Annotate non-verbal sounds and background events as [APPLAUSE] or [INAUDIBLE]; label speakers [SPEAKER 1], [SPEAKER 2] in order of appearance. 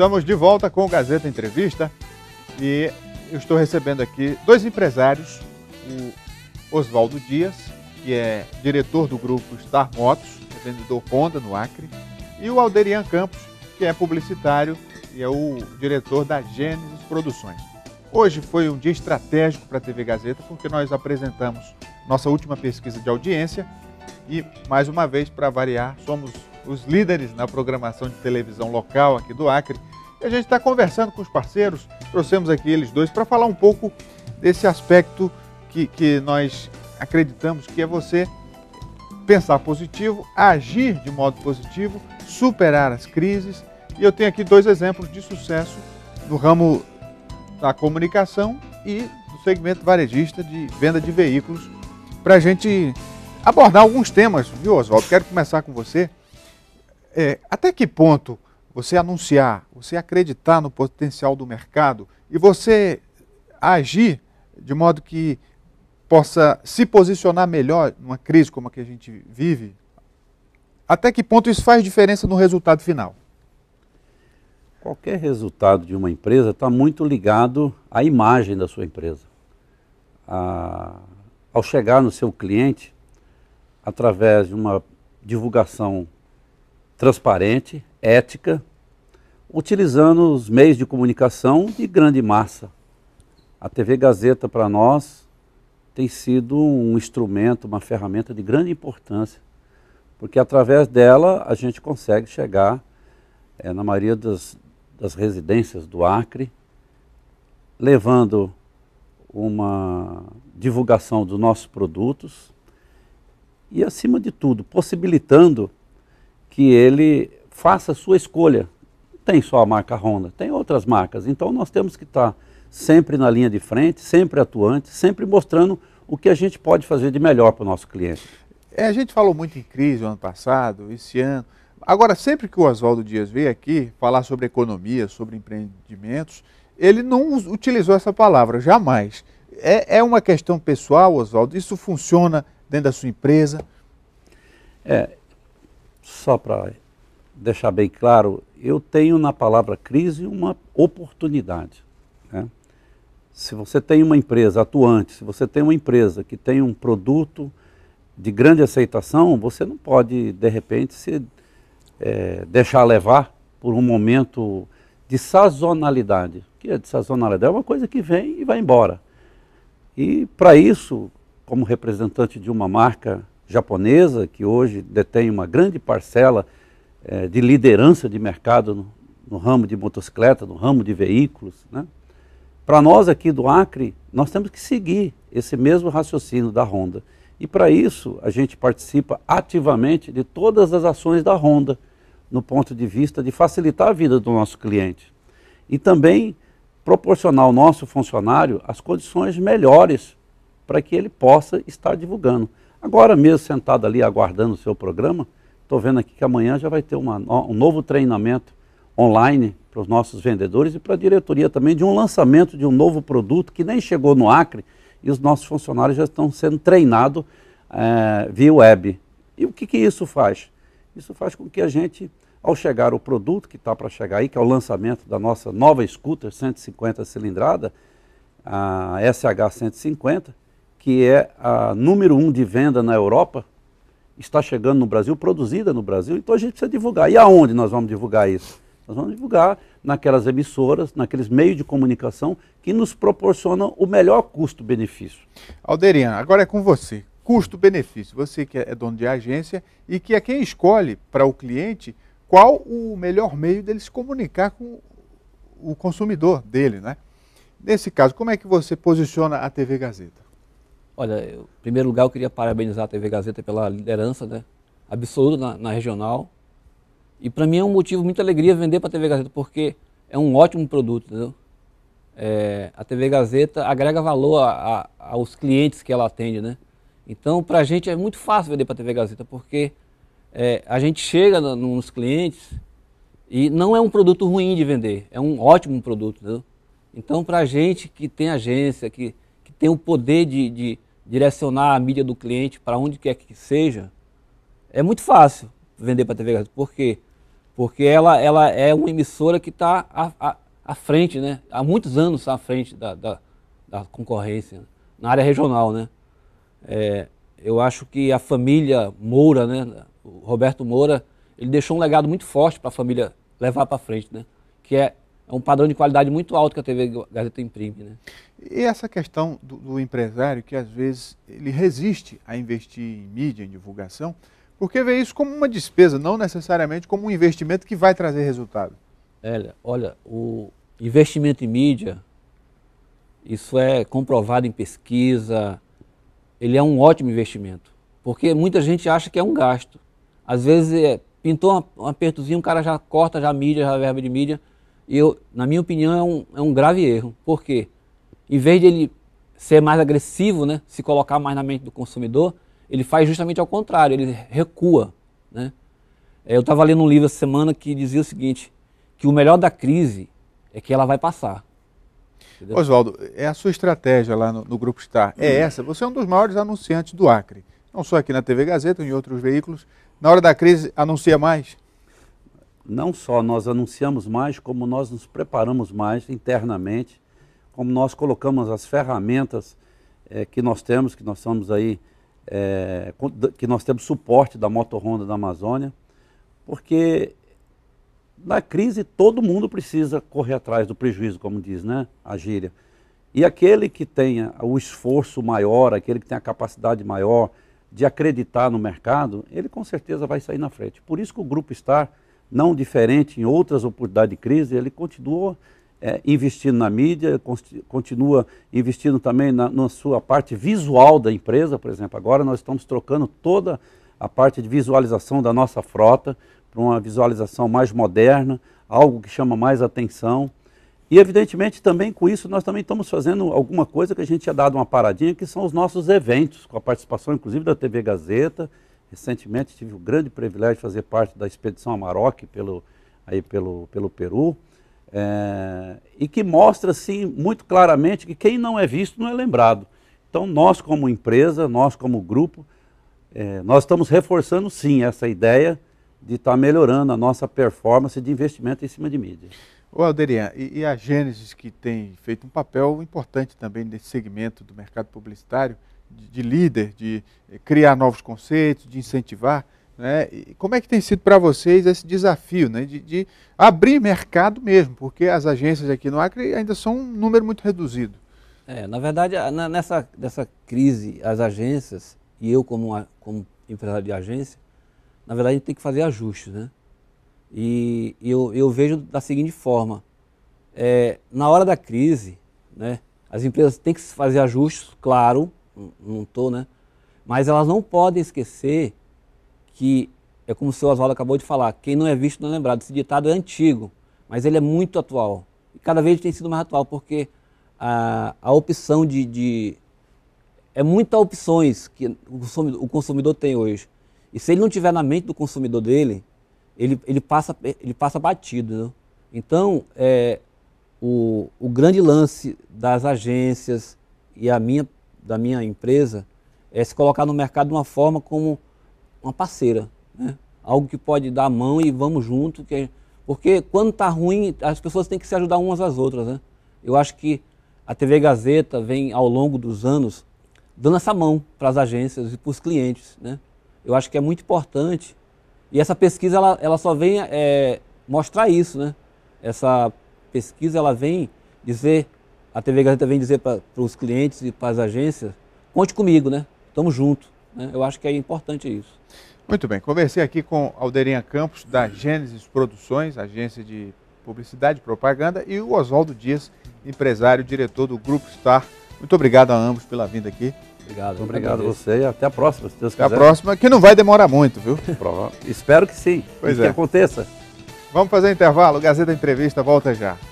[SPEAKER 1] Estamos de volta com o Gazeta Entrevista e eu estou recebendo aqui dois empresários, o Oswaldo Dias, que é diretor do grupo Star Motos, é vendedor Honda no Acre, e o Alderian Campos, que é publicitário e é o diretor da Gênesis Produções. Hoje foi um dia estratégico para a TV Gazeta, porque nós apresentamos nossa última pesquisa de audiência e, mais uma vez, para variar, somos os líderes na programação de televisão local aqui do Acre a gente está conversando com os parceiros, trouxemos aqui eles dois para falar um pouco desse aspecto que, que nós acreditamos que é você pensar positivo, agir de modo positivo, superar as crises. E eu tenho aqui dois exemplos de sucesso no ramo da comunicação e do segmento varejista de venda de veículos para a gente abordar alguns temas, viu, Oswaldo? Quero começar com você. É, até que ponto você anunciar, você acreditar no potencial do mercado e você agir de modo que possa se posicionar melhor numa crise como a que a gente vive, até que ponto isso faz diferença no resultado final? Qualquer resultado
[SPEAKER 2] de uma empresa está muito ligado à imagem da sua empresa. A, ao chegar no seu cliente, através de uma divulgação transparente, ética, utilizando os meios de comunicação de grande massa. A TV Gazeta, para nós, tem sido um instrumento, uma ferramenta de grande importância, porque através dela a gente consegue chegar é, na maioria das, das residências do Acre, levando uma divulgação dos nossos produtos e, acima de tudo, possibilitando que ele faça a sua escolha. Tem só a marca Honda, tem outras marcas. Então nós temos que estar sempre na linha de frente, sempre atuante, sempre mostrando o que a gente pode fazer de
[SPEAKER 1] melhor para o nosso cliente. É, a gente falou muito em crise o ano passado, esse ano. Agora, sempre que o Oswaldo Dias veio aqui falar sobre economia, sobre empreendimentos, ele não utilizou essa palavra, jamais. É, é uma questão pessoal, Oswaldo? Isso funciona dentro da sua empresa? É, só para
[SPEAKER 2] deixar bem claro, eu tenho na palavra crise uma oportunidade. Né? Se você tem uma empresa atuante, se você tem uma empresa que tem um produto de grande aceitação, você não pode, de repente, se é, deixar levar por um momento de sazonalidade. O que é de sazonalidade? É uma coisa que vem e vai embora. E para isso, como representante de uma marca japonesa, que hoje detém uma grande parcela é, de liderança de mercado no, no, ramo de motocicleta, no ramo de veículos. Né? Para nós aqui do Acre, nós temos que seguir esse mesmo raciocínio da Honda. E para isso, a gente participa ativamente de todas as ações da Honda, no ponto de vista de facilitar a vida do nosso cliente. E também proporcionar ao nosso funcionário as condições melhores para que ele possa estar divulgando. Agora mesmo, sentado ali aguardando o seu programa, estou vendo aqui que amanhã já vai ter uma, um novo treinamento online para os nossos vendedores e para a diretoria também de um lançamento de um novo produto que nem chegou no Acre e os nossos funcionários já estão sendo treinados é, via web. E o que, que isso faz? Isso faz com que a gente, ao chegar o produto que está para chegar aí, que é o lançamento da nossa nova scooter 150 cilindrada, a SH 150, que é a número um de venda na Europa, está chegando no Brasil, produzida no Brasil, então a gente precisa divulgar. E aonde nós vamos divulgar isso? Nós vamos divulgar naquelas emissoras, naqueles meios de comunicação
[SPEAKER 1] que nos proporcionam o melhor custo-benefício. Alderian, agora é com você. Custo-benefício. Você que é dono de agência e que é quem escolhe para o cliente qual o melhor meio dele se comunicar com o consumidor dele, né? Nesse caso, como é que você posiciona a TV Gazeta?
[SPEAKER 3] Olha, eu, em primeiro lugar, eu queria parabenizar a TV Gazeta pela liderança né, absoluta na, na regional. E para mim é um motivo, muita alegria vender para a TV Gazeta, porque é um ótimo produto, entendeu? É, a TV Gazeta agrega valor a, a, aos clientes que ela atende, né? Então, para a gente é muito fácil vender para a TV Gazeta, porque é, a gente chega no, nos clientes e não é um produto ruim de vender, é um ótimo produto, entendeu? Então, para a gente que tem agência, que, que tem o poder de, de direcionar a mídia do cliente para onde quer que seja, é muito fácil vender para a TV Gazeta. Por quê? Porque ela, ela é uma emissora que está à, à, à, frente, né? Há muitos anos à frente da, da, da concorrência, na área regional, né? É, eu acho que a família Moura, né? O Roberto Moura, ele deixou um legado muito forte para a família levar para frente, né? Que é é um padrão de qualidade muito alto que a TV Gazeta
[SPEAKER 1] imprime. Né? E essa questão do, do, empresário que às vezes ele resiste a investir em mídia, em divulgação, porque vê isso como uma despesa, não necessariamente como um investimento que vai trazer resultado. Olha, olha, o investimento em mídia,
[SPEAKER 3] isso é comprovado em pesquisa, ele é um ótimo investimento, porque muita gente acha que é um gasto. Às vezes é, pintou um apertozinho, o cara já corta já a mídia, já a verba de mídia, eu, na minha opinião, é um, é um grave erro, porque em vez de ele ser mais agressivo, né, se colocar mais na mente do consumidor, ele faz justamente ao contrário, ele recua. Né? É, eu estava lendo um livro essa semana que dizia o seguinte, que o melhor da crise é que ela vai passar.
[SPEAKER 1] Oswaldo, é a sua estratégia lá no, no Grupo Star, é hum. essa? Você é um dos maiores anunciantes do Acre, não só aqui na TV Gazeta, em outros veículos. Na hora da crise, anuncia mais?
[SPEAKER 2] não só nós anunciamos mais, como nós nos preparamos mais internamente, como nós colocamos as ferramentas é, que nós temos, que nós somos aí, é, que nós temos suporte da Moto Honda da Amazônia, porque na crise todo mundo precisa correr atrás do prejuízo, como diz né, a gíria. E aquele que tenha o esforço maior, aquele que tenha a capacidade maior de acreditar no mercado, ele com certeza vai sair na frente. Por isso que o Grupo Star não diferente em outras oportunidades de crise, ele continuou é, investindo na mídia, continua investindo também na, na, sua parte visual da empresa, por exemplo. Agora nós estamos trocando toda a parte de visualização da nossa frota para uma visualização mais moderna, algo que chama mais atenção. E evidentemente também com isso nós também estamos fazendo alguma coisa que a gente tinha dado uma paradinha, que são os nossos eventos, com a participação inclusive da TV Gazeta, Recentemente tive o grande privilégio de fazer parte da expedição a Maroc pelo, aí pelo, pelo Peru, é, e que mostra assim, muito claramente que quem não é visto não é lembrado. Então nós como empresa, nós como grupo, é, nós estamos reforçando sim essa ideia de estar tá melhorando a nossa
[SPEAKER 1] performance de investimento em cima de mídia. Ô Alderian, e, e a Gênesis que tem feito um papel importante também nesse segmento do mercado publicitário, de líder, de eh, criar novos conceitos, de incentivar. Né? como é que tem sido para vocês esse desafio né? de, de, abrir mercado mesmo? Porque as agências aqui no Acre ainda são um número muito reduzido.
[SPEAKER 3] É, na verdade, nessa dessa crise, as agências, e eu como, como empresário de agência, na verdade a gente tem que fazer ajustes. Né? E eu, eu vejo da seguinte forma, é, na hora da crise, né, as empresas têm que fazer ajustes, claro, não estou, né? Mas elas não podem esquecer que, é como o senhor Oswaldo acabou de falar, quem não é visto não é lembrado. Esse ditado é antigo, mas ele é muito atual. E cada vez tem sido mais atual, porque a, a opção de, de é muitas opções que o consumidor, o consumidor, tem hoje. E se ele não tiver na mente do consumidor dele, ele, ele, passa, ele passa batido. Né? Então, é, o, o grande lance das agências e a minha da minha empresa é se colocar no mercado de uma forma como uma parceira, né? algo que pode dar a mão e vamos junto, que é, porque quando está ruim as pessoas têm que se ajudar umas às outras, né? Eu acho que a TV Gazeta vem ao longo dos anos dando essa mão para as agências e para os clientes, né? Eu acho que é muito importante e essa pesquisa ela, ela só vem é, mostrar isso, né? Essa pesquisa ela vem dizer a TV Gazeta vem dizer para os clientes e para as agências, conte comigo, né? Estamos juntos.
[SPEAKER 1] Né? Eu acho que é importante isso. Muito bem, conversei aqui com Aldeirinha Campos, da Gênesis Produções, agência de publicidade e propaganda, e o Oswaldo Dias, empresário, diretor do Grupo Star. Muito obrigado a ambos pela vinda aqui. Obrigado, muito obrigado a você e até a
[SPEAKER 2] próxima, se Deus até quiser. Até a próxima,
[SPEAKER 1] que não vai demorar muito, viu? [LAUGHS] Espero que sim, pois é. que aconteça. Vamos fazer intervalo, Gazeta Entrevista volta já.